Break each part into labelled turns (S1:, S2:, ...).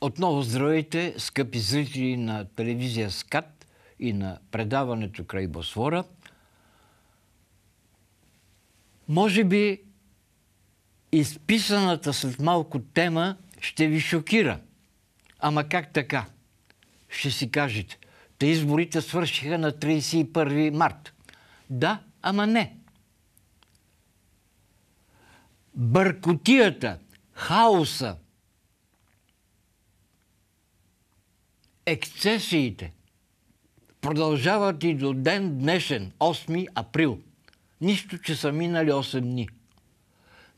S1: Отново здравейте, скъпи зрители на телевизия СКАТ и на предаването край Босфора. Може би изписаната след малко тема ще ви шокира. Ама как така? Ще си кажете. Те изборите свършиха на 31 март. Да, ама не. Бъркотията, хаоса, Ексцесиите продължават и до ден днешен, 8 април. Нищо, че са минали 8 дни.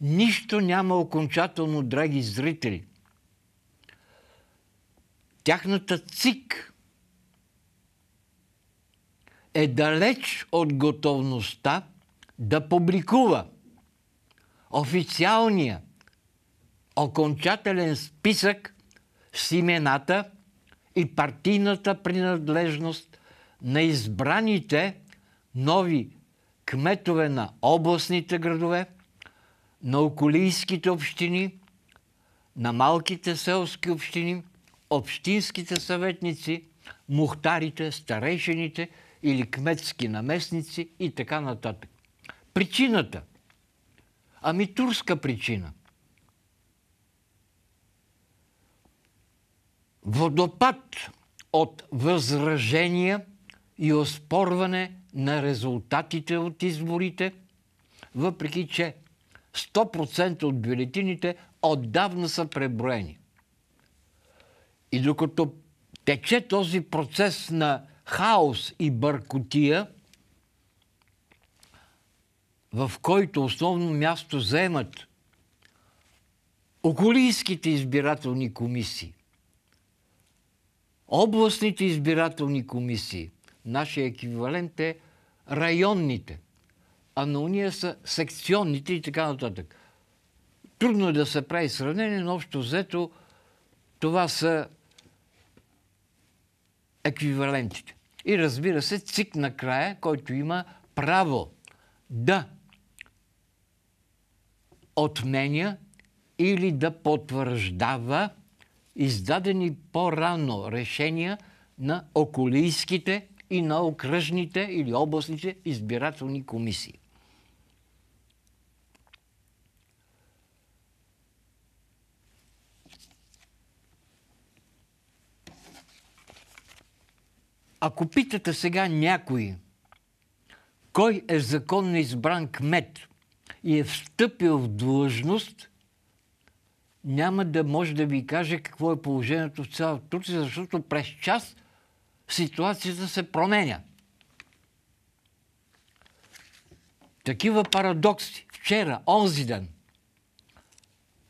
S1: Нищо няма окончателно, драги зрители. Тяхната ЦИК е далеч от готовността да публикува официалния окончателен списък с имената – и партийната принадлежност на избраните нови кметове на областните градове, на околийските общини, на малките селски общини, общинските съветници, мухтарите, старейшините или кметски наместници и така нататък. Причината – ами турска причина. Водопад от възражения и оспорване на резултатите от изборите, въпреки че 100% от бюлетините отдавна са преброени. И докато тече този процес на хаос и бъркотия, в който основно място вземат околийските избирателни комисии, областните избирателни комисии. Нашия еквивалент е районните. А на уния са секционните и така нататък. Трудно е да се прави сравнение, но общо взето това са еквивалентите. И разбира се, ЦИК накрая, който има право да отменя или да потвърждава издадени по-рано решения на околийските и на окръжните или областните избирателни комисии. Ако питате сега някой, кой е законно избран кмет и е встъпил в длъжност – няма да може да ви каже какво е положението в цяла Турция, защото през час ситуацията се променя. Такива парадокси. Вчера, онзи ден,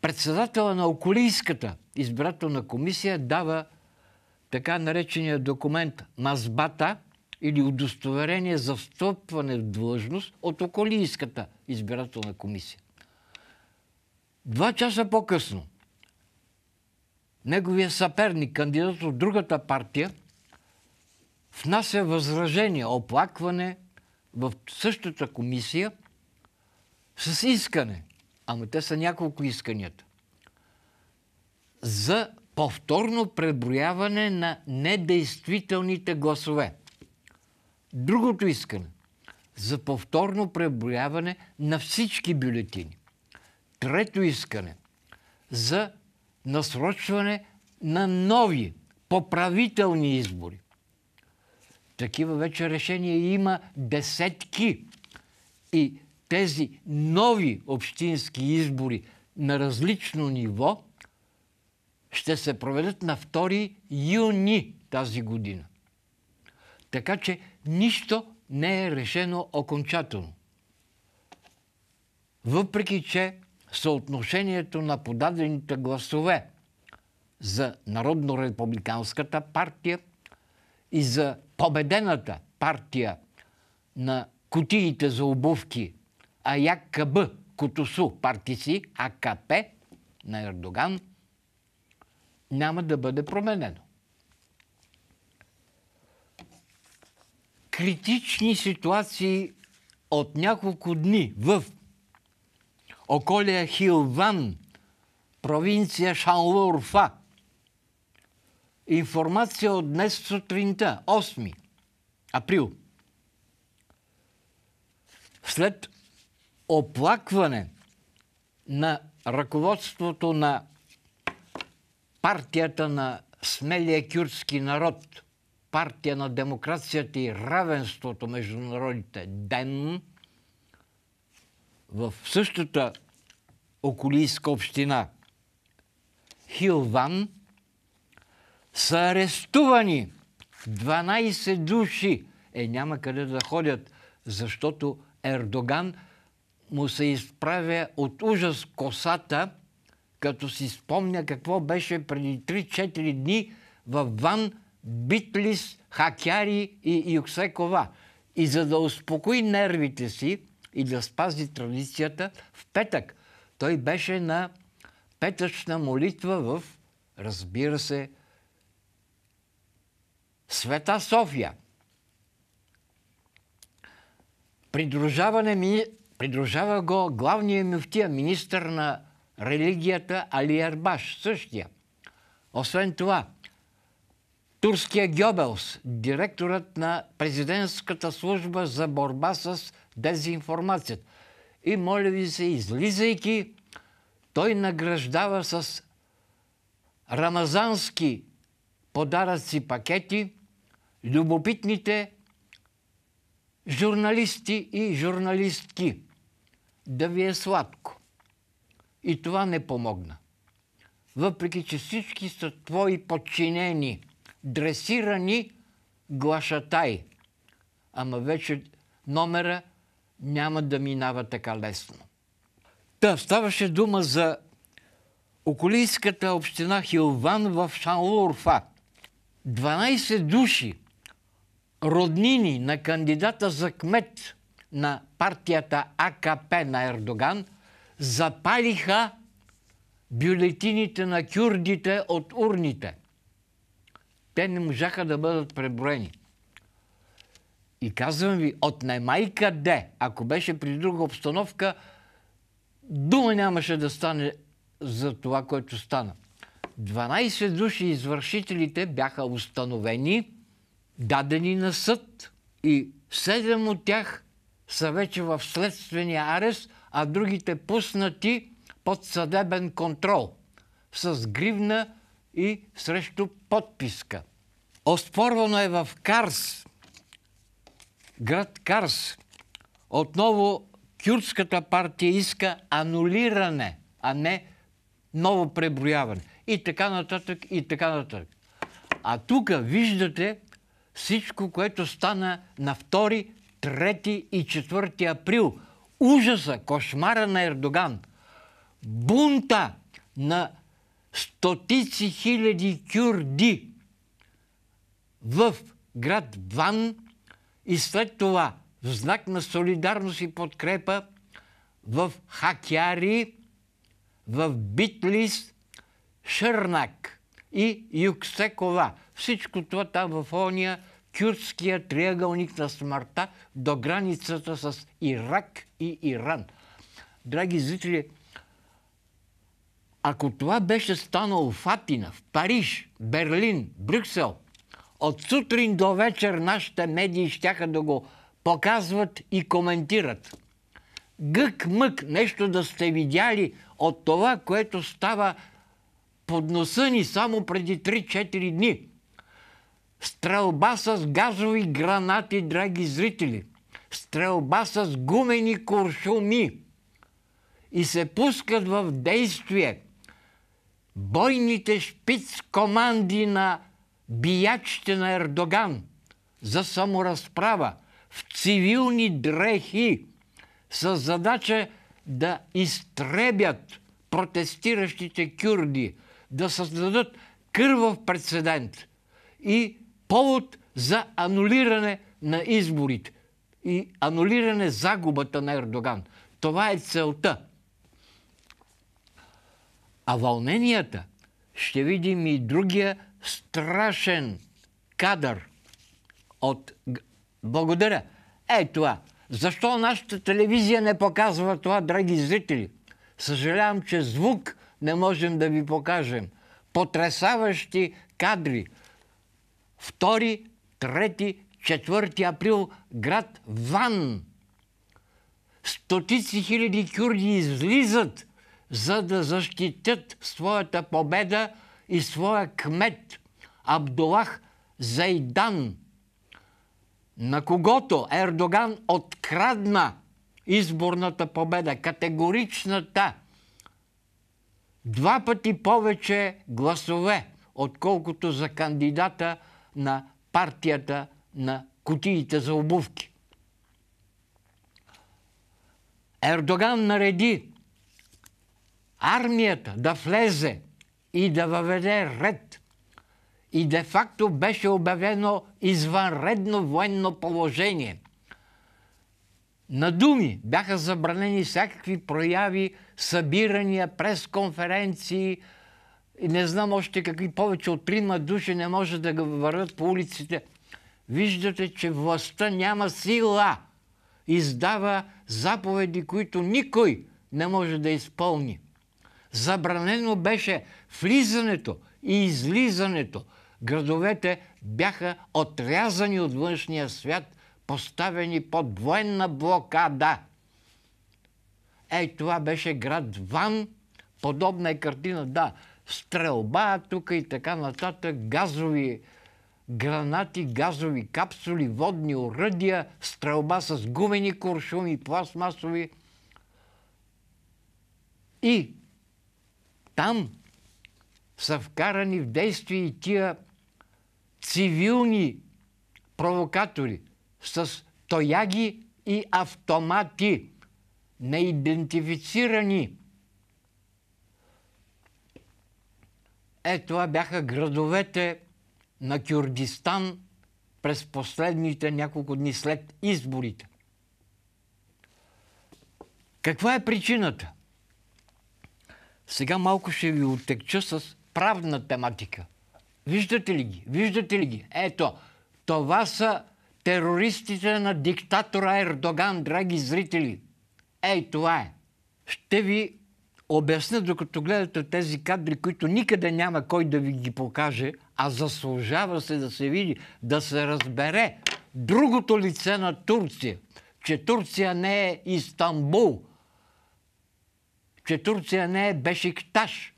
S1: председателя на Околийската избирателна комисия дава така наречения документ Мазбата или удостоверение за встъпване в длъжност от Околийската избирателна комисия. Два часа по-късно неговия съперник, кандидат от другата партия, внася възражение, оплакване в същата комисия с искане. Ама те са няколко исканията. За повторно преброяване на недействителните гласове. Другото искане за повторно преброяване на всички бюлетини. Трето искане за насрочване на нови поправителни избори. Такива вече решения има десетки. И тези нови общински избори на различно ниво ще се проведат на 2 юни тази година. Така че нищо не е решено окончателно. Въпреки, че съотношението на подадените гласове за Народно-републиканската партия и за победената партия на кутиите за обувки АЯКБ Кутусу партиси АКП на Ердоган няма да бъде променено. Критични ситуации от няколко дни в Околия Хилван, провинция Шанлурфа. Информация от днес сутринта, 8 април. След оплакване на ръководството на партията на смелия кюртски народ, партия на демокрацията и равенството между народите, ДЕН, в същата околийска община Хилван са арестувани 12 души. Е, няма къде да ходят, защото Ердоган му се изправя от ужас косата, като си спомня какво беше преди 3-4 дни в Ван, Битлис, Хакяри и Юксекова. И за да успокои нервите си, и да спази традицията в петък. Той беше на петъчна молитва в, разбира се, Света София. Придружаване ми, придружава го главния мюфтия, министър на религията Али Арбаш, същия. Освен това, турския Гьобелс, директорът на президентската служба за борба с дезинформацията. И моля ви се, излизайки, той награждава с рамазански подаръци пакети любопитните журналисти и журналистки. Да ви е сладко. И това не помогна. Въпреки, че всички са твои подчинени – дресирани глашатай. Ама вече номера няма да минава така лесно. Та, ставаше дума за околийската община Хилван в Шанлурфа. 12 души, роднини на кандидата за кмет на партията АКП на Ердоган, запалиха бюлетините на кюрдите от урните те не можаха да бъдат преброени. И казвам ви, отнемай къде, ако беше при друга обстановка, дума нямаше да стане за това, което стана. 12 души извършителите бяха установени, дадени на съд и 7 от тях са вече в следствения арест, а другите пуснати под съдебен контрол с гривна и срещу подписка. Оспорвано е в Карс, град Карс. Отново кюртската партия иска анулиране, а не ново преброяване. И така нататък, и така нататък. А тук виждате всичко, което стана на 2, 3 и 4 април. Ужаса, кошмара на Ердоган. Бунта на стотици хиляди кюрди в град Ван и след това в знак на солидарност и подкрепа в Хакяри, в Битлис, Шърнак и Юксекова. Всичко това там в ония кюрдския триъгълник на смъртта до границата с Ирак и Иран. Драги зрители, ако това беше станало в Атина, в Париж, Берлин, Брюксел, от сутрин до вечер нашите медии щяха да го показват и коментират. Гък-мък нещо да сте видяли от това, което става под носа ни само преди 3-4 дни. Стрелба с газови гранати, драги зрители. Стрелба с гумени куршуми. И се пускат в действие – бойните шпиц команди на биячите на Ердоган за саморазправа в цивилни дрехи с задача да изтребят протестиращите кюрди, да създадат кървав прецедент и повод за анулиране на изборите и анулиране загубата на Ердоган. Това е целта – а вълненията ще видим и другия страшен кадър от... Благодаря. Е това. Защо нашата телевизия не показва това, драги зрители? Съжалявам, че звук не можем да ви покажем. Потресаващи кадри. Втори, 3, 4 април, град Ван. Стотици хиляди кюрди излизат за да защитят своята победа и своя кмет Абдулах Зайдан, на когото Ердоган открадна изборната победа, категоричната, два пъти повече гласове, отколкото за кандидата на партията на кутиите за обувки. Ердоган нареди армията да влезе и да въведе ред. И де-факто беше обявено извънредно военно положение. На думи бяха забранени всякакви прояви, събирания, пресконференции, и не знам още какви повече от трима души не може да го върват по улиците. Виждате, че властта няма сила. Издава заповеди, които никой не може да изпълни. Забранено беше влизането и излизането. Градовете бяха отрязани от външния свят, поставени под военна блокада. Ей, това беше град Ван. Подобна е картина, да. Стрелба тук и така нататък, газови гранати, газови капсули, водни оръдия, стрелба с гумени куршуми, пластмасови. И там са вкарани в действие и тия цивилни провокатори с тояги и автомати, неидентифицирани. Е, това бяха градовете на Кюрдистан през последните няколко дни след изборите. Каква е причината? Сега малко ще ви отекча с правна тематика. Виждате ли ги? Виждате ли ги? Ето, това са терористите на диктатора Ердоган, драги зрители. Ей, това е. Ще ви обясня, докато гледате тези кадри, които никъде няма кой да ви ги покаже, а заслужава се да се види, да се разбере другото лице на Турция, че Турция не е Истанбул, че Турция не е Бешикташ,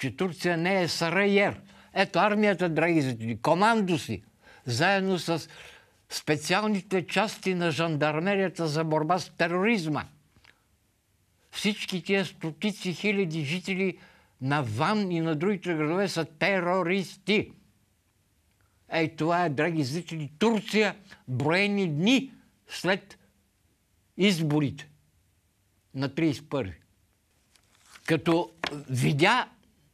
S1: че Турция не е Сараер. Ето армията, драги зрители, командо си, заедно с специалните части на жандармерията за борба с тероризма. Всички тия стотици хиляди жители на Ван и на другите градове са терористи. Ей, това е, драги зрители, Турция, броени дни след изборите на 31. Като видя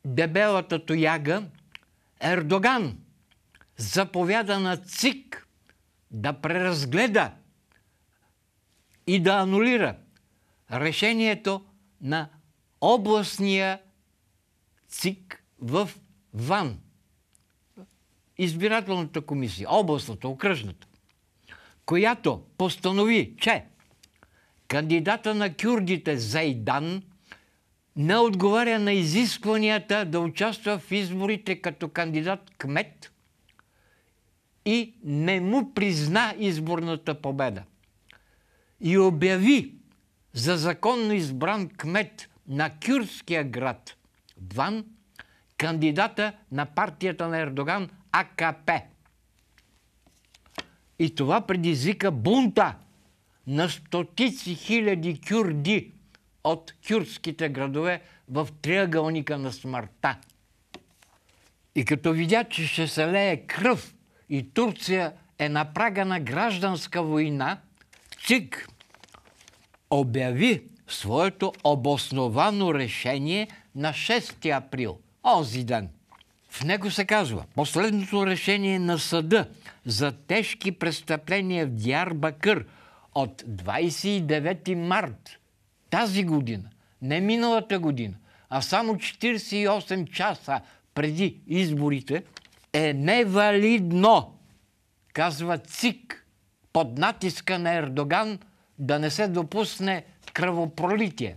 S1: дебелата тояга, Ердоган заповяда на ЦИК да преразгледа и да анулира решението на областния ЦИК в ВАН. Избирателната комисия, областната, окръжната, която постанови, че Кандидата на кюрдите Зайдан не отговаря на изискванията да участва в изборите като кандидат кмет и не му призна изборната победа. И обяви за законно избран кмет на кюрския град Дван кандидата на партията на Ердоган АКП. И това предизвика бунта – на стотици хиляди кюрди от кюрдските градове в триъгълника на смъртта. И като видя, че ще се лее кръв и Турция е на прага на гражданска война, ЦИК обяви своето обосновано решение на 6 април, ози ден. В него се казва последното решение на съда за тежки престъпления в Бакър от 29 март тази година, не миналата година, а само 48 часа преди изборите, е невалидно, казва ЦИК, под натиска на Ердоган да не се допусне кръвопролитие.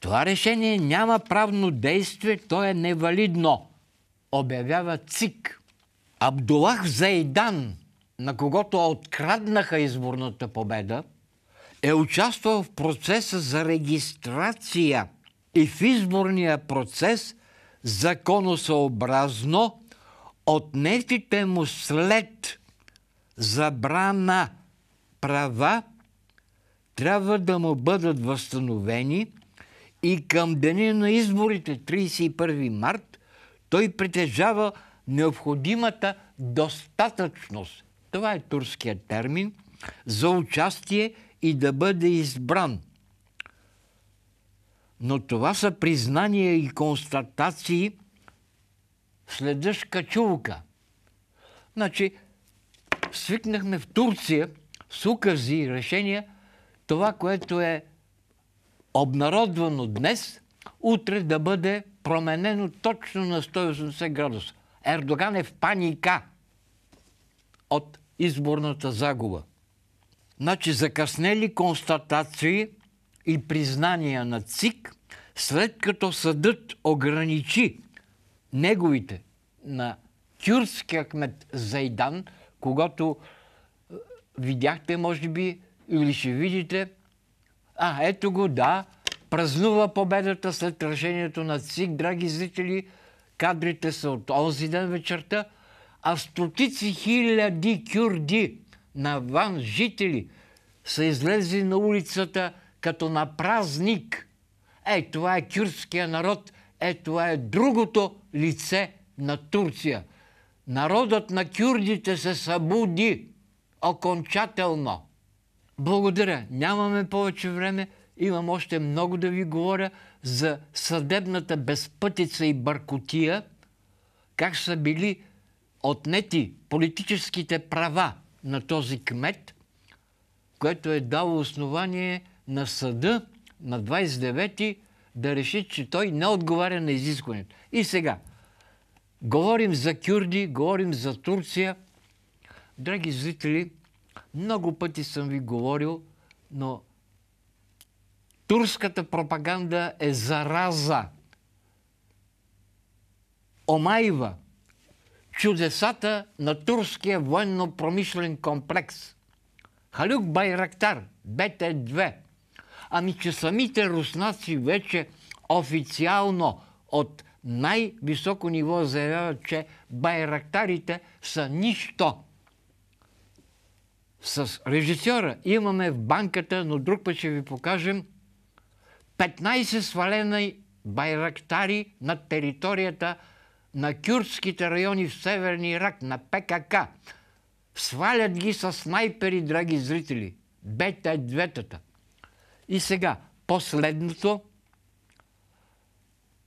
S1: Това решение няма правно действие, то е невалидно, обявява ЦИК. Абдулах Зайдан, на когото откраднаха изборната победа, е участвал в процеса за регистрация и в изборния процес законосъобразно отнетите му след забрана права трябва да му бъдат възстановени и към деня на изборите 31 март той притежава необходимата достатъчност – това е турският термин, за участие и да бъде избран. Но това са признания и констатации след дъжка чулка. Значи, свикнахме в Турция с укази и решения това, което е обнародвано днес, утре да бъде променено точно на 180 градуса. Ердоган е в паника – от изборната загуба. Значи закъснели констатации и признания на ЦИК, след като съдът ограничи неговите на тюркския кмет Зайдан, когато е, видяхте, може би, или ще видите, а, ето го, да, празнува победата след решението на ЦИК, драги зрители, кадрите са от онзи ден вечерта – а стотици хиляди кюрди на ван жители са излезли на улицата като на празник. Е, това е кюрдския народ, е, това е другото лице на Турция. Народът на кюрдите се събуди окончателно. Благодаря. Нямаме повече време. Имам още много да ви говоря за съдебната безпътица и бъркотия, как са били отнети политическите права на този кмет, което е дало основание на съда на 29-ти да реши, че той не отговаря на изискването. И сега, говорим за кюрди, говорим за Турция. Драги зрители, много пъти съм ви говорил, но турската пропаганда е зараза. Омайва – чудесата на турския военно-промишлен комплекс. Халюк Байрактар, БТ-2. Ами, че самите руснаци вече официално от най-високо ниво заявяват, че байрактарите са нищо. С режисьора имаме в банката, но друг път ще ви покажем 15 свалени байрактари на територията на на кюртските райони в Северния Ирак, на ПКК. Свалят ги с снайпери, драги зрители. Бета е двете. И сега, последното,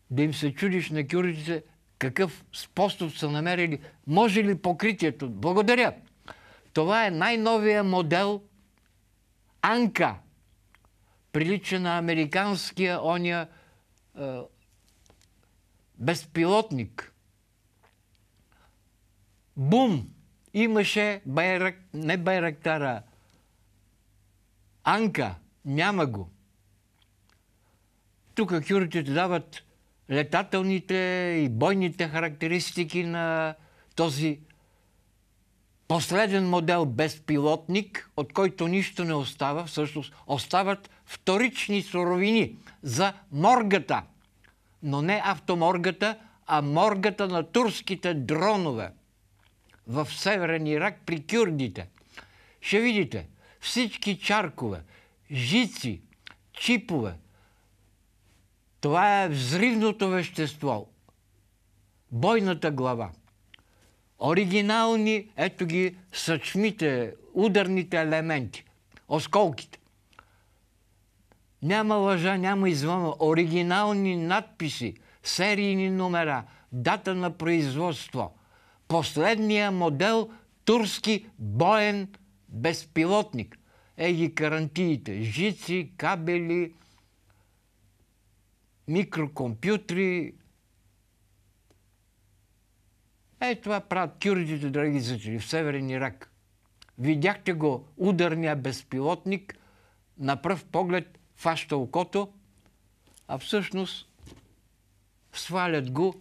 S1: да им се чудиш на кюрдите какъв способ са намерили. Може ли покритието? Благодаря. Това е най-новия модел Анка. Прилича на американския ония е, безпилотник – бум, имаше байрак, не байрактара, анка, няма го. Тук кюртите дават летателните и бойните характеристики на този последен модел безпилотник, от който нищо не остава, всъщност остават вторични суровини за моргата, но не автоморгата, а моргата на турските дронове – в Северен Ирак при кюрдите. Ще видите всички чаркове, жици, чипове. Това е взривното вещество. Бойната глава. Оригинални, ето ги, съчмите, ударните елементи, осколките. Няма лъжа, няма извън. Оригинални надписи, серийни номера, дата на производство – последния модел турски боен безпилотник. Е ги карантиите. Жици, кабели, микрокомпютри. Е, това правят кюрдите, драги зрители, в Северен Ирак. Видяхте го ударния безпилотник, на пръв поглед фаща окото, а всъщност свалят го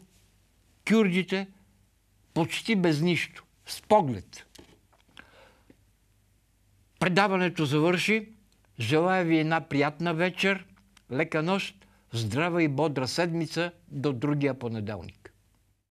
S1: кюрдите – почти без нищо, с поглед. Предаването завърши. Желая ви една приятна вечер, лека нощ, здрава и бодра седмица до другия понеделник.